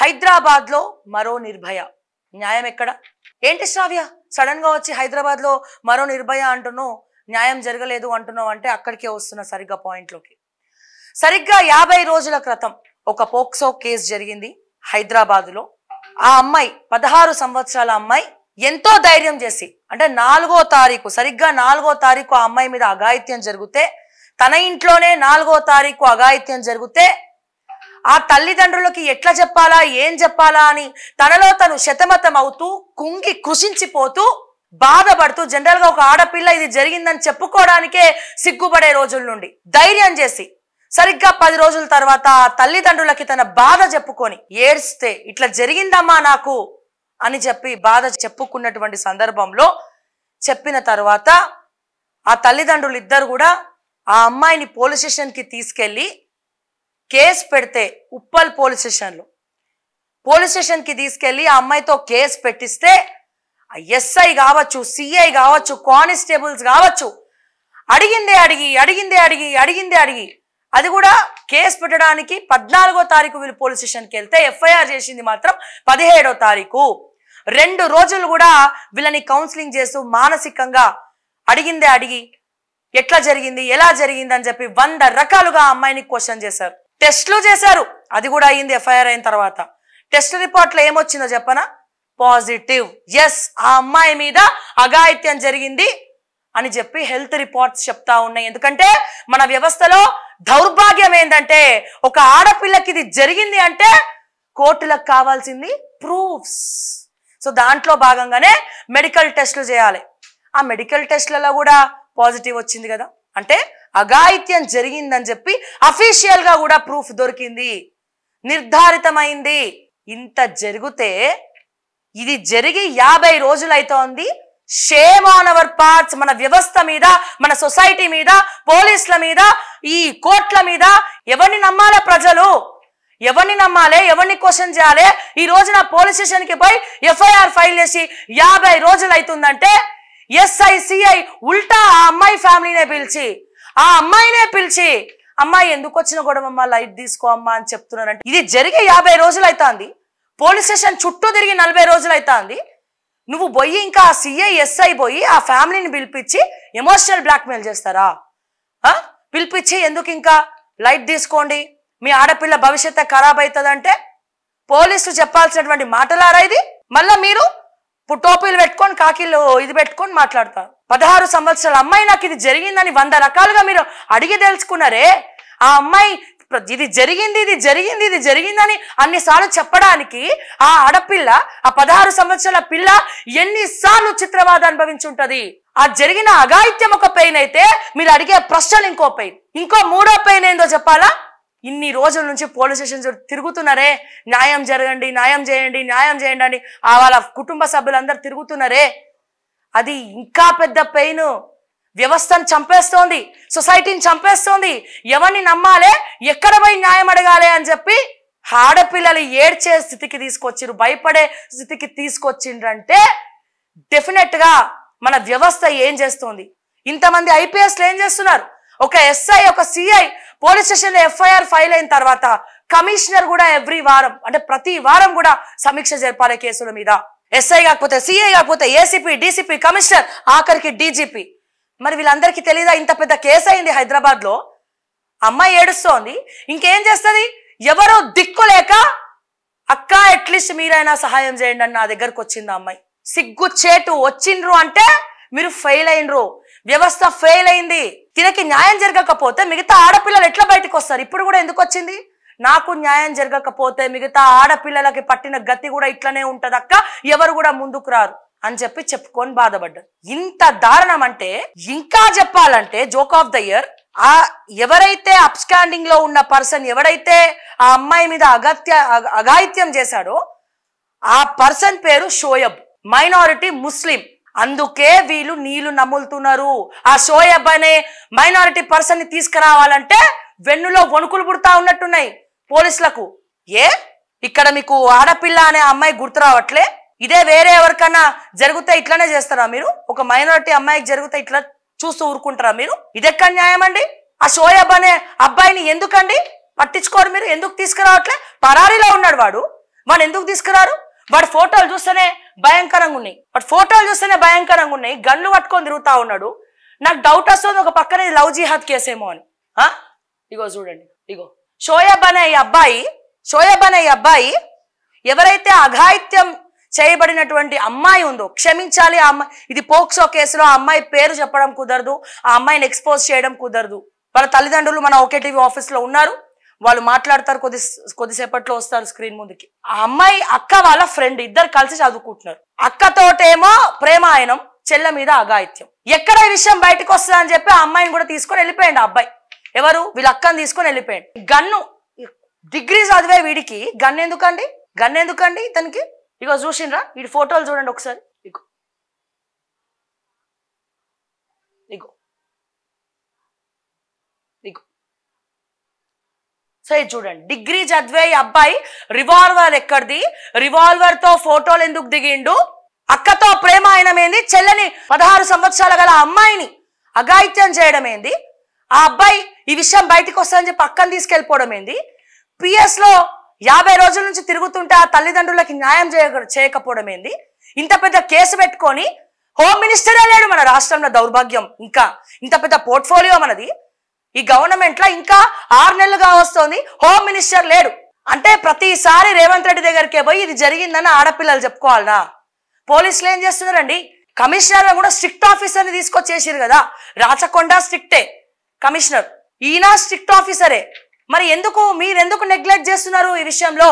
హైదరాబాద్లో మరో నిర్భయ న్యాయం ఎక్కడ ఏంటి శ్రావ్య సడన్గా వచ్చి హైదరాబాద్లో మరో నిర్భయ అంటున్నావు న్యాయం జరగలేదు అంటున్నావు అంటే అక్కడికే వస్తున్న సరిగ్గా పాయింట్లోకి సరిగ్గా యాభై రోజుల క్రితం ఒక పోక్సో కేసు జరిగింది లో ఆ అమ్మాయి పదహారు సంవత్సరాల అమ్మాయి ఎంతో ధైర్యం చేసి అంటే నాలుగో తారీఖు సరిగ్గా నాలుగో తారీఖు ఆ అమ్మాయి మీద అఘాయిత్యం జరిగితే తన ఇంట్లోనే నాలుగో తారీఖు అఘాయిత్యం జరిగితే ఆ తల్లిదండ్రులకి ఎట్లా చెప్పాలా ఏం చెప్పాలా అని తనలో తను శతమతం అవుతూ కుంగి కృషించిపోతూ బాధపడుతూ జనరల్గా ఒక ఆడపిల్ల ఇది జరిగిందని చెప్పుకోవడానికే సిగ్గుపడే రోజుల నుండి ధైర్యం చేసి సరిగ్గా పది రోజుల తర్వాత ఆ తల్లిదండ్రులకి తన బాధ చెప్పుకొని ఏడ్స్తే ఇట్లా జరిగిందమ్మా నాకు అని చెప్పి బాధ చెప్పుకున్నటువంటి సందర్భంలో చెప్పిన తర్వాత ఆ తల్లిదండ్రులు ఇద్దరు కూడా ఆ అమ్మాయిని పోలీస్ స్టేషన్కి తీసుకెళ్ళి కేసు పెడితే ఉప్పల్ పోలీస్ స్టేషన్లో పోలీస్ స్టేషన్కి తీసుకెళ్ళి ఆ అమ్మాయితో కేసు పెట్టిస్తే ఎస్ఐ కావచ్చు సిఐ కావచ్చు కానిస్టేబుల్స్ కావచ్చు అడిగిందే అడిగి అడిగిందే అడిగి అడిగిందే అడిగి అది కూడా కేసు పెట్టడానికి పద్నాలుగో తారీఖు వీళ్ళు పోలీస్ స్టేషన్కి వెళ్తే ఎఫ్ఐఆర్ చేసింది మాత్రం పదిహేడో తారీఖు రెండు రోజులు కూడా వీళ్ళని కౌన్సిలింగ్ చేస్తూ మానసికంగా అడిగిందే అడిగి ఎట్లా జరిగింది ఎలా జరిగింది అని చెప్పి వంద రకాలుగా అమ్మాయిని క్వశ్చన్ చేశారు టెస్ట్లు చేశారు అది కూడా అయింది ఎఫ్ఐఆర్ అయిన తర్వాత టెస్ట్ రిపోర్ట్లో ఏమొచ్చిందో చెప్పనా పాజిటివ్ ఎస్ ఆ అమ్మాయి మీద అఘాయిత్యం జరిగింది అని చెప్పి హెల్త్ రిపోర్ట్స్ చెప్తా ఉన్నాయి ఎందుకంటే మన వ్యవస్థలో దౌర్భాగ్యం ఏంటంటే ఒక ఆడపిల్లకి ఇది జరిగింది అంటే కోర్టులకు కావాల్సింది ప్రూఫ్స్ సో దాంట్లో భాగంగానే మెడికల్ టెస్ట్లు చేయాలి ఆ మెడికల్ టెస్ట్లలో కూడా పాజిటివ్ వచ్చింది కదా అంటే అఘాయిత్యం జరిగిందని చెప్పి అఫీషియల్గా కూడా ప్రూఫ్ దొరికింది నిర్ధారితమైంది ఇంత జరిగితే ఇది జరిగి యాభై రోజులైతోంది షేమ్ ఆన్ అవర్ పార్ట్స్ మన వ్యవస్థ మీద మన సొసైటీ మీద పోలీసుల మీద ఈ కోర్టుల మీద ఎవరిని నమ్మాలా ప్రజలు ఎవరిని నమ్మాలి ఎవరిని క్వశ్చన్ చేయాలి ఈ రోజున పోలీస్ స్టేషన్కి పోయి ఎఫ్ఐఆర్ ఫైల్ చేసి యాభై రోజులు అవుతుందంటే ఎస్ఐసిఐ ఉల్టా ఆ అమ్మాయి ఫ్యామిలీనే పిలిచి ఆ అమ్మాయినే పిలిచి అమ్మాయి ఎందుకు వచ్చిన గొడవమ్మా లైట్ తీసుకో అమ్మా అని చెప్తున్నానంటే ఇది జరిగే యాభై రోజులు అవుతాంది పోలీస్ స్టేషన్ చుట్టూ తిరిగి నలభై రోజులు అవుతాంది నువ్వు పోయి ఇంకా ఆ సిఐ ఎస్ఐ పోయి ఆ ఫ్యామిలీని పిలిపించి ఎమోషనల్ బ్లాక్మెయిల్ చేస్తారా పిలిపించి ఎందుకు ఇంకా లైట్ తీసుకోండి మీ ఆడపిల్ల భవిష్యత్తు ఖరాబ్ అవుతుందంటే పోలీసులు చెప్పాల్సినటువంటి మాటలారా ఇది మళ్ళీ మీరు టోపీలు పెట్టుకొని కాకీలు ఇది పెట్టుకొని మాట్లాడతారు పదహారు సంవత్సరాల అమ్మాయి నాకు ఇది జరిగిందని వంద రకాలుగా మీరు అడిగి తెలుసుకున్నారే ఆ అమ్మాయి ఇది జరిగింది ఇది జరిగింది ఇది జరిగిందని అన్నిసార్లు చెప్పడానికి ఆ ఆడపిల్ల ఆ పదహారు సంవత్సరాల పిల్ల ఎన్నిసార్లు చిత్రవాద అనుభవించుంటది ఆ జరిగిన అఘాయిత్యం ఒక పెయిన్ అయితే మీరు అడిగే ప్రశ్నలు ఇంకో పెయిన్ ఇంకో మూడో పెయిన్ ఏందో చెప్పాలా ఇన్ని రోజుల నుంచి పోలీస్ స్టేషన్ చుట్టూ తిరుగుతున్నారే న్యాయం జరగండి న్యాయం చేయండి న్యాయం చేయండి అని వాళ్ళ కుటుంబ సభ్యులందరూ తిరుగుతున్నారే అది ఇంకా పెద్ద పెయిన్ వ్యవస్థను చంపేస్తోంది సొసైటీని చంపేస్తోంది ఎవరిని నమ్మాలే ఎక్కడ పోయి న్యాయం అడగాలి అని చెప్పి ఆడపిల్లలు ఏడ్చే స్థితికి తీసుకొచ్చిరు భయపడే స్థితికి తీసుకొచ్చిండ్రంటే డెఫినెట్గా మన వ్యవస్థ ఏం చేస్తుంది ఇంతమంది ఐపీఎస్లు ఏం చేస్తున్నారు ఒక ఎస్ఐ ఒక సిఐ పోలీస్ స్టేషన్లో ఎఫ్ఐఆర్ ఫైల్ అయిన తర్వాత కమిషనర్ కూడా ఎవ్రీ వారం అంటే ప్రతి వారం కూడా సమీక్ష జరపాలి కేసుల మీద ఎస్ఐ కాకపోతే సిఐ కాకపోతే ఏసీపీ డీసీపీ కమిషనర్ ఆఖరికి డీజీపీ మరి వీళ్ళందరికీ తెలియదా ఇంత పెద్ద కేసు అయింది హైదరాబాద్లో అమ్మాయి ఏడుస్తోంది ఇంకేం చేస్తుంది ఎవరో దిక్కులేక అక్క అట్లీస్ట్ మీరైనా సహాయం చేయండి అని నా దగ్గరకు వచ్చింది అమ్మాయి సిగ్గు చేటు వచ్చిండ్రు అంటే మీరు ఫెయిల్ అయినరు వ్యవస్థ ఫెయిల్ అయింది తినకి న్యాయం జరగకపోతే మిగతా ఆడపిల్లలు ఎట్లా బయటకు వస్తారు ఇప్పుడు కూడా ఎందుకు వచ్చింది నాకు న్యాయం జరగకపోతే మిగతా ఆడపిల్లలకి పట్టిన గతి కూడా ఇట్లనే ఉంటదక్క ఎవరు కూడా ముందుకు రారు అని చెప్పి చెప్పుకొని బాధపడ్డారు ఇంత దారుణం అంటే ఇంకా చెప్పాలంటే జోక్ ఆఫ్ ద ఇయర్ ఆ ఎవరైతే అప్స్టాండింగ్ లో ఉన్న పర్సన్ ఎవరైతే ఆ అమ్మాయి మీద అగత్య అఘాయిత్యం చేశాడో ఆ పర్సన్ పేరు షోయబ్ మైనారిటీ ముస్లిం అందుకే వీళ్ళు నీళ్లు నమ్ములుతున్నారు ఆ షోయబ్ అనే మైనారిటీ పర్సన్ ని తీసుకురావాలంటే వెన్నులో వణుకులు పుడతా ఉన్నట్టున్నాయి పోలీసులకు ఏ ఇక్కడ మీకు ఆడపిల్ల అనే అమ్మాయి గుర్తు రావట్లే ఇదే వేరే ఎవరికన్నా జరిగితే ఇట్లానే చేస్తారా మీరు ఒక మైనారిటీ అమ్మాయికి జరిగితే ఇట్లా చూస్తూ ఊరుకుంటారా మీరు ఇదెక్కడ న్యాయం అండి ఆ షోయబ్ అనే అబ్బాయిని ఎందుకండి పట్టించుకోరు మీరు ఎందుకు తీసుకురావట్లే పరారీలో ఉన్నాడు వాడు వాడు ఎందుకు తీసుకురారు వాడు ఫోటోలు చూస్తేనే భయంకరంగా ఉన్నాయి వాడు ఫోటోలు చూస్తేనే భయంకరంగా ఉన్నాయి గన్లు పట్టుకొని తిరుగుతా ఉన్నాడు నాకు డౌట్ వస్తుంది ఒక పక్కనే లవ్ జిహాద్ కేసేమో అని ఇగో చూడండి ఇగో షోయబ్ అనే అబ్బాయి షోయబ్ అనే అబ్బాయి ఎవరైతే అఘాయిత్యం చేయబడినటువంటి అమ్మాయి ఉందో క్షమించాలి ఆ అమ్మాయి ఇది పోక్సో కేసులో ఆ అమ్మాయి పేరు చెప్పడం కుదరదు ఆ అమ్మాయిని ఎక్స్పోజ్ చేయడం కుదరదు వాళ్ళ తల్లిదండ్రులు మన ఓకే టీవీ ఆఫీస్లో ఉన్నారు వాళ్ళు మాట్లాడతారు కొద్ది కొద్దిసేపట్లో వస్తారు స్క్రీన్ ముందుకి ఆ అమ్మాయి అక్క వాళ్ళ ఫ్రెండ్ ఇద్దరు కలిసి చదువుకుంటున్నారు అక్కతోటేమో ప్రేమాయణం చెల్ల మీద అఘాయిత్యం ఎక్కడ ఈ విషయం బయటకు వస్తుందని చెప్పి ఆ అమ్మాయిని కూడా తీసుకొని వెళ్ళిపోయాడు ఆ అబ్బాయి ఎవరు వీళ్ళ అక్కను తీసుకొని వెళ్ళిపోయాడు గన్ను డిగ్రీ చదివే వీడికి గన్ ఎందుకండి గన్ ఎందుకండి ఇతనికి ఇగో చూసిండ్రా వీడి ఫోటోలు చూడండి ఒకసారి ఇగో ఇగో చూడండి డిగ్రీ చదివే అబ్బాయి రివాల్వర్ ఎక్కడిది రివాల్వర్ తో ఫోటోలు ఎందుకు దిగిండు అక్కతో ప్రేమ అయినమేంది చెల్లని పదహారు సంవత్సరాల గల అమ్మాయిని అఘాయిత్యం చేయడం ఏంది ఆ అబ్బాయి ఈ విషయం బయటకు వస్తుందని చెప్పి పక్కన తీసుకెళ్ళిపోవడం ఏంది పిఎస్లో యాభై రోజుల నుంచి తిరుగుతుంటే ఆ తల్లిదండ్రులకి న్యాయం చేయ చేయకపోవడం ఏంది ఇంత పెద్ద కేసు పెట్టుకొని హోమ్ మినిస్టరే లేడు మన రాష్ట్రంలో దౌర్భాగ్యం ఇంకా ఇంత పెద్ద పోర్ట్ఫోలియో మనది ఈ గవర్నమెంట్లో ఇంకా ఆరు నెలలుగా వస్తుంది హోమ్ మినిస్టర్ లేడు అంటే ప్రతిసారి రేవంత్ రెడ్డి దగ్గరికే పోయి ఇది జరిగిందని ఆడపిల్లలు చెప్పుకోవాలనా పోలీసులు ఏం చేస్తున్నారండి కమిషనర్ కూడా స్ట్రిక్ట్ ఆఫీసర్ని తీసుకొచ్చేసారు కదా రాచకొండ స్ట్రిక్టే కమిషనర్ ఈయన స్ట్రిక్ట్ ఆఫీసరే మరి ఎందుకు మీరెందుకు నెగ్లెక్ట్ చేస్తున్నారు ఈ విషయంలో